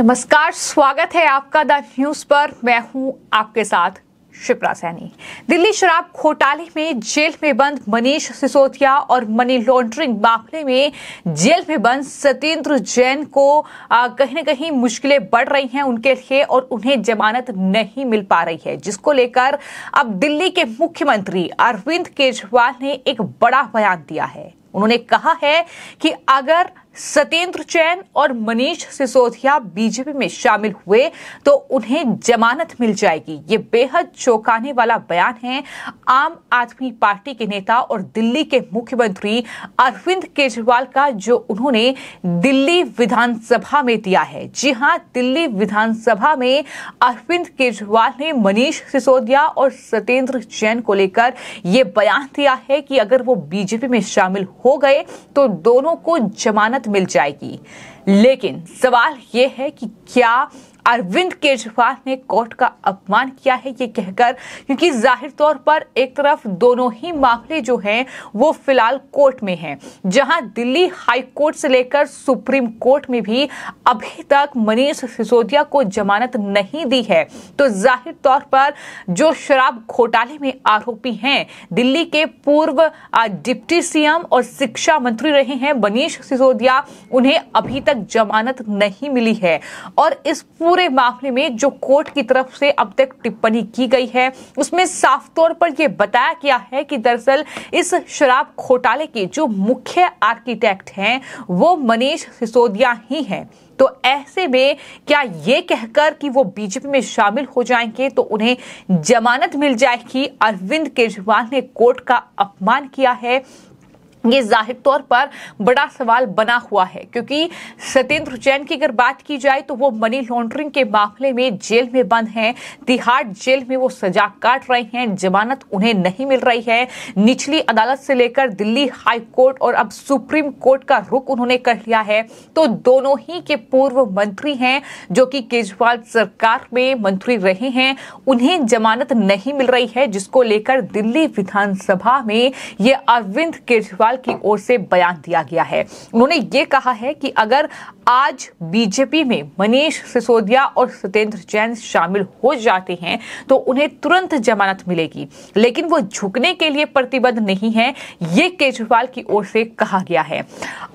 नमस्कार स्वागत है आपका द न्यूज पर मैं हूं आपके साथ शिप्रा सैनी दिल्ली शराब घोटाले में जेल में बंद मनीष सिसोदिया और मनी लॉन्ड्रिंग मामले में जेल में बंद सत्येंद्र जैन को कहीं ना कहीं मुश्किलें बढ़ रही हैं उनके लिए और उन्हें जमानत नहीं मिल पा रही है जिसको लेकर अब दिल्ली के मुख्यमंत्री अरविंद केजरीवाल ने एक बड़ा बयान दिया है उन्होंने कहा है कि अगर सत्येंद्र जैन और मनीष सिसोदिया बीजेपी में शामिल हुए तो उन्हें जमानत मिल जाएगी ये बेहद चौंकाने वाला बयान है आम आदमी पार्टी के नेता और दिल्ली के मुख्यमंत्री अरविंद केजरीवाल का जो उन्होंने दिल्ली विधानसभा में दिया है जी हां दिल्ली विधानसभा में अरविंद केजरीवाल ने मनीष सिसोदिया और सत्येंद्र जैन को लेकर यह बयान दिया है कि अगर वो बीजेपी में शामिल हो गए तो दोनों को जमानत मिल जाएगी लेकिन सवाल यह है कि क्या अरविंद केजरीवाल ने कोर्ट का अपमान किया है ये कहकर क्योंकि जाहिर तौर पर एक तरफ दोनों ही मामले जो हैं वो फिलहाल कोर्ट में हैं जहां दिल्ली हाई कोर्ट से लेकर सुप्रीम कोर्ट में भी अभी तक मनीष सिसोदिया को जमानत नहीं दी है तो जाहिर तौर पर जो शराब घोटाले में आरोपी हैं दिल्ली के पूर्व डिप्टी सीएम और शिक्षा मंत्री रहे हैं मनीष सिसोदिया उन्हें अभी तक जमानत नहीं मिली है और इस पूरे पूरे मामले में जो कोर्ट की तरफ से अब तक टिप्पणी की गई है उसमें साफ तौर पर यह बताया गया है कि दरअसल इस शराब घोटाले के जो मुख्य आर्किटेक्ट हैं वो मनीष सिसोदिया ही हैं तो ऐसे में क्या ये कहकर कि वो बीजेपी में शामिल हो जाएंगे तो उन्हें जमानत मिल जाएगी अरविंद केजरीवाल ने कोर्ट का अपमान किया है ये जाहिर तौर पर बड़ा सवाल बना हुआ है क्योंकि सत्येंद्र जैन की अगर बात की जाए तो वो मनी लॉन्ड्रिंग के मामले में जेल में बंद हैं तिहाड़ जेल में वो सजा काट रहे हैं जमानत उन्हें नहीं मिल रही है निचली अदालत से लेकर दिल्ली हाई कोर्ट और अब सुप्रीम कोर्ट का रुख उन्होंने कर लिया है तो दोनों ही के पूर्व मंत्री हैं जो कि केजरीवाल सरकार में मंत्री रहे हैं उन्हें जमानत नहीं मिल रही है जिसको लेकर दिल्ली विधानसभा में ये अरविंद केजरीवाल अग्रवाल की ओर से बयान दिया गया है उन्होंने ये कहा है कि अगर आज बीजेपी में मनीष सिसोदिया और सत्येंद्र जैन शामिल हो जाते हैं तो उन्हें तुरंत जमानत मिलेगी लेकिन वो झुकने के लिए प्रतिबद्ध नहीं है ये केजरीवाल की ओर से कहा गया है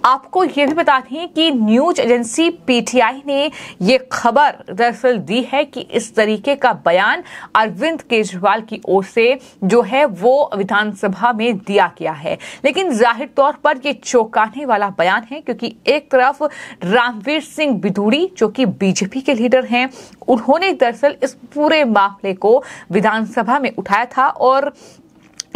आपको यह भी बता दें कि न्यूज एजेंसी पीटीआई ने यह खबर दरअसल दी है कि इस तरीके का बयान अरविंद केजरीवाल की ओर से जो है वो विधानसभा में दिया गया है लेकिन जाहिर तौर पर ये चौंकाने वाला बयान है क्योंकि एक तरफ रामवीर सिंह बिदूड़ी जो कि बीजेपी के लीडर हैं उन्होंने दरअसल इस पूरे मामले को विधानसभा में उठाया था और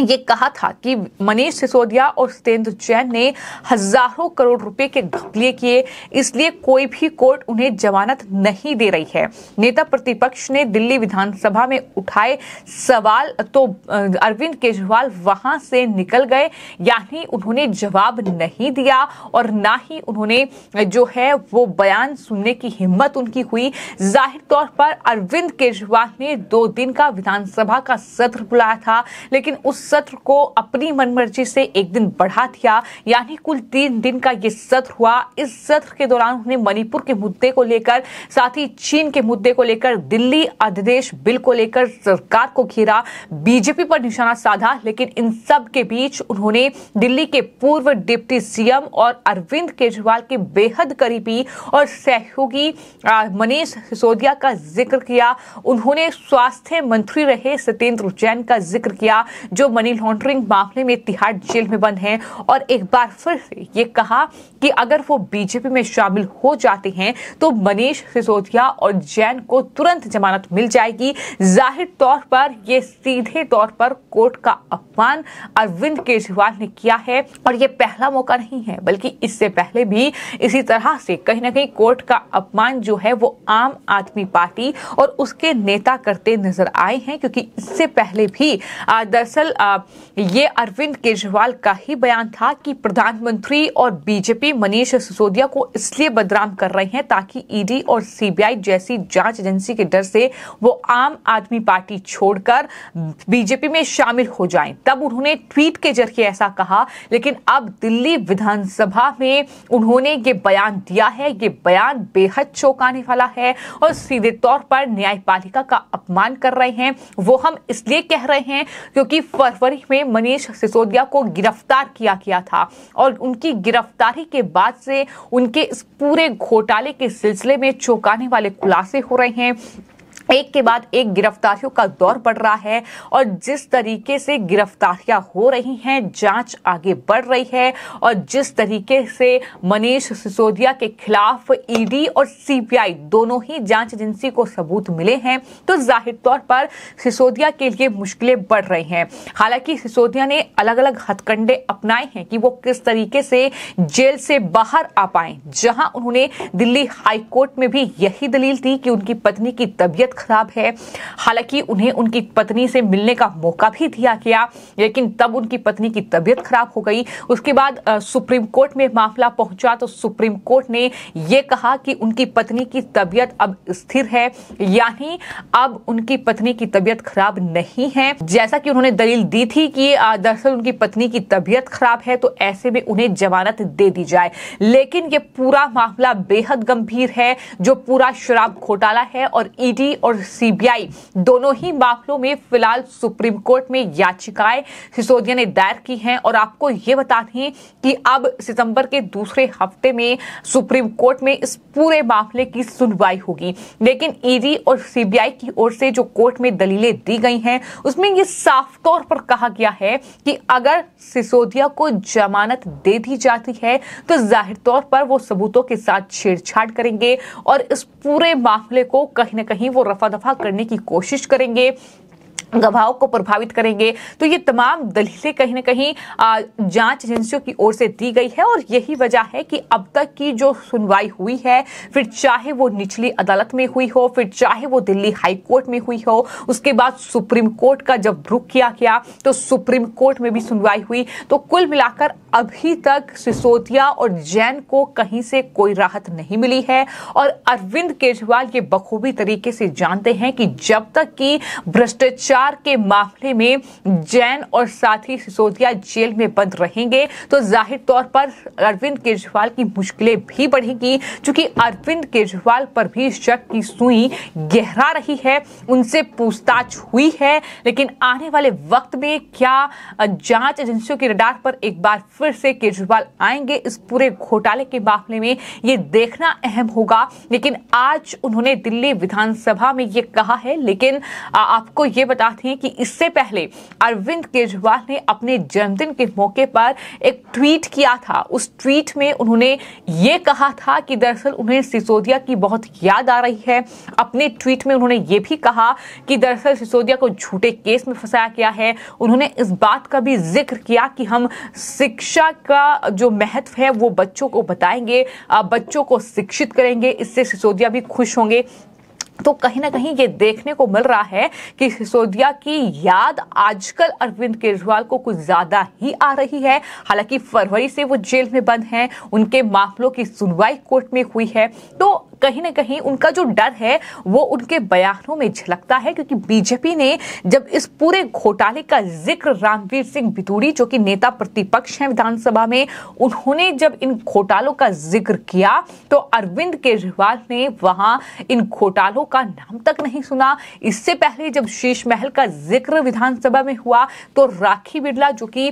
ये कहा था कि मनीष सिसोदिया और सत्येंद्र जैन ने हजारों करोड़ रुपए के घपले किए इसलिए कोई भी कोर्ट उन्हें जमानत नहीं दे रही है नेता प्रतिपक्ष ने दिल्ली विधानसभा में उठाए सवाल तो अरविंद केजरीवाल वहां से निकल गए यानी उन्होंने जवाब नहीं दिया और ना ही उन्होंने जो है वो बयान सुनने की हिम्मत उनकी हुई जाहिर तौर पर अरविंद केजरीवाल ने दो दिन का विधानसभा का सत्र बुलाया था लेकिन उस सत्र को अपनी मनमर्जी से एक दिन बढ़ा दिया यानी कुल तीन दिन का ये सत्र हुआ इस सत्र के दौरान उन्होंने मणिपुर के मुद्दे को लेकर साथ ही चीन के मुद्दे को लेकर दिल्ली अध्यादेश बिल को लेकर सरकार को घेरा बीजेपी पर निशाना साधा लेकिन इन सब के बीच उन्होंने दिल्ली के पूर्व डिप्टी सीएम और अरविंद केजरीवाल के बेहद करीबी और सहयोगी मनीष सिसोदिया का जिक्र किया उन्होंने स्वास्थ्य मंत्री रहे सत्येंद्र जैन का जिक्र किया जो मनी लॉन्ड्रिंग मामले में तिहाड़ जेल में बंद हैं और एक बार फिर से ये कहा कि अगर वो बीजेपी में शामिल हो जाते हैं तो मनीष सिसोदिया और जैन को तुरंत जमानत मिल जाएगी जाहिर तौर पर ये सीधे तौर पर कोर्ट का अपमान अरविंद केजरीवाल ने किया है और ये पहला मौका नहीं है बल्कि इससे पहले भी इसी तरह से कहीं ना कहीं कोर्ट का अपमान जो है वो आम आदमी पार्टी और उसके नेता करते नजर आए हैं क्योंकि इससे पहले भी दरअसल ये अरविंद केजरीवाल का ही बयान था कि प्रधानमंत्री और बीजेपी मनीष सिसोदिया को इसलिए बदनाम कर रहे हैं ताकि ईडी और सीबीआई जैसी जांच एजेंसी के डर से वो आम आदमी पार्टी छोड़कर बीजेपी में शामिल हो जाएं तब उन्होंने ट्वीट के जरिए ऐसा कहा लेकिन अब दिल्ली विधानसभा में उन्होंने ये बयान दिया है ये बयान बेहद चौंकाने वाला है और सीधे तौर पर न्यायपालिका का अपमान कर रहे हैं वो हम इसलिए कह रहे हैं क्योंकि फर फरवरी में मनीष सिसोदिया को गिरफ्तार किया गया था और उनकी गिरफ्तारी के बाद से उनके इस पूरे घोटाले के सिलसिले में चौंकाने वाले खुलासे हो रहे हैं एक के बाद एक गिरफ्तारियों का दौर बढ़ रहा है और जिस तरीके से गिरफ्तारियां हो रही हैं जांच आगे बढ़ रही है और जिस तरीके से मनीष सिसोदिया के खिलाफ ईडी e और सीबीआई दोनों ही जांच एजेंसी को सबूत मिले हैं तो जाहिर तौर पर सिसोदिया के लिए मुश्किलें बढ़ रही हैं हालांकि सिसोदिया ने अलग अलग हथकंडे अपनाए हैं कि वो किस तरीके से जेल से बाहर आ पाए जहां उन्होंने दिल्ली हाईकोर्ट में भी यही दलील दी कि उनकी पत्नी की तबीयत खराब है हालांकि उन्हें उनकी पत्नी से मिलने का मौका भी दिया गया लेकिन तब उनकी पत्नी की तबीयत खराब हो गई उसके बाद सुप्रीम कोर्ट में मामला पहुंचा तो सुप्रीम कोर्ट ने यह कहा कि उनकी पत्नी की तबियत अब स्थिर है यानी अब उनकी पत्नी की तबियत खराब नहीं है जैसा कि उन्होंने दलील दी थी कि दरअसल उनकी पत्नी की तबियत खराब है तो ऐसे में उन्हें जमानत दे दी जाए लेकिन ये पूरा मामला बेहद गंभीर है जो पूरा शराब घोटाला है और ईडी और और सीबीआई दोनों ही मामलों में फिलहाल सुप्रीम कोर्ट में याचिकाएं सिसोदिया ने दायर की हैं और आपको ये बता दें कि अब सितंबर के दूसरे हफ्ते में सुप्रीम कोर्ट में इस पूरे मामले की सुनवाई होगी लेकिन ईडी e और सीबीआई की ओर से जो कोर्ट में दलीलें दी गई हैं उसमें ये साफ तौर पर कहा गया है कि अगर सिसोदिया को जमानत दे दी जाती है तो जाहिर तौर पर वो सबूतों के साथ छेड़छाड़ करेंगे और इस पूरे मामले को कहीं ना कहीं वो रफा दफा करने की कोशिश करेंगे गवाहों को प्रभावित करेंगे तो ये तमाम दलीलें कहीं ना कहीं जांच एजेंसियों की ओर से दी गई है और यही वजह है कि अब तक की जो सुनवाई हुई है फिर चाहे वो निचली अदालत में हुई हो फिर चाहे वो दिल्ली हाई कोर्ट में हुई हो उसके बाद सुप्रीम कोर्ट का जब रुख किया गया तो सुप्रीम कोर्ट में भी सुनवाई हुई तो कुल मिलाकर अभी तक सिसोदिया और जैन को कहीं से कोई राहत नहीं मिली है और अरविंद केजरीवाल ये बखूबी तरीके से जानते हैं कि जब तक कि भ्रष्टाचार भ्रष्टाचार के मामले में जैन और साथ ही सिसोदिया जेल में बंद रहेंगे तो जाहिर तौर पर अरविंद केजरीवाल की मुश्किलें भी बढ़ेंगी क्योंकि अरविंद केजरीवाल पर भी शक की सुई गहरा रही है उनसे पूछताछ हुई है लेकिन आने वाले वक्त में क्या जांच एजेंसियों के रडार पर एक बार फिर से केजरीवाल आएंगे इस पूरे घोटाले के मामले में ये देखना अहम होगा लेकिन आज उन्होंने दिल्ली विधानसभा में ये कहा है लेकिन आपको ये बता साथ ही कि इससे पहले अरविंद केजरीवाल ने अपने जन्मदिन के मौके पर एक ट्वीट किया था उस ट्वीट में उन्होंने ये कहा था कि दरअसल उन्हें सिसोदिया की बहुत याद आ रही है अपने ट्वीट में उन्होंने ये भी कहा कि दरअसल सिसोदिया को झूठे केस में फंसाया गया है उन्होंने इस बात का भी जिक्र किया कि हम शिक्षा का जो महत्व है वो बच्चों को बताएंगे बच्चों को शिक्षित करेंगे इससे सिसोदिया भी खुश होंगे तो कहीं ना कहीं ये देखने को मिल रहा है कि सिसोदिया की याद आजकल अरविंद केजरीवाल को कुछ ज्यादा ही आ रही है हालांकि फरवरी से वो जेल में बंद हैं उनके मामलों की सुनवाई कोर्ट में हुई है तो कहीं ना कहीं उनका जो डर है वो उनके बयानों में झलकता है क्योंकि बीजेपी ने जब इस पूरे घोटाले का जिक्र रामवीर सिंह भितूरी जो कि नेता प्रतिपक्ष हैं विधानसभा में उन्होंने जब इन घोटालों का जिक्र किया तो अरविंद केजरीवाल ने वहां इन घोटालों का नाम तक नहीं सुना इससे पहले जब शीश महल का जिक्र विधानसभा में हुआ तो राखी बिरला जो कि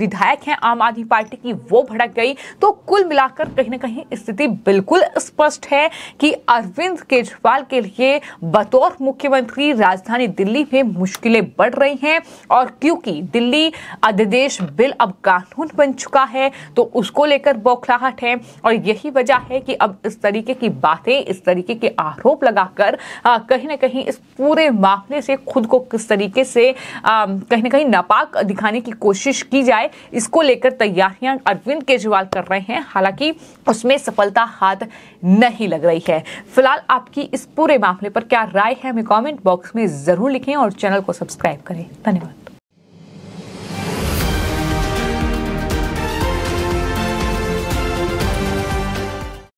विधायक हैं आम आदमी पार्टी की वो भड़क गई तो कुल मिलाकर कहीं ना कहीं स्थिति बिल्कुल स्पष्ट है कि अरविंद केजरीवाल के लिए बतौर मुख्यमंत्री राजधानी दिल्ली में मुश्किलें बढ़ रही हैं और क्योंकि दिल्ली अध्यादेश बिल अब कानून बन चुका है तो उसको लेकर बौखलाहट है और यही वजह है कि अब इस तरीके की बातें इस तरीके के आरोप लगाकर कहीं ना कहीं इस पूरे मामले से खुद को किस तरीके से कहीं ना कहीं नापाक दिखाने की कोशिश की जाए इसको लेकर तैयारियां अरविंद केजरीवाल कर रहे हैं हालांकि उसमें सफलता हाथ नहीं लग लग रही है फिलहाल आपकी इस पूरे मामले पर क्या राय है हमें कॉमेंट बॉक्स में ज़रूर लिखें और चैनल को सब्सक्राइब करें धन्यवाद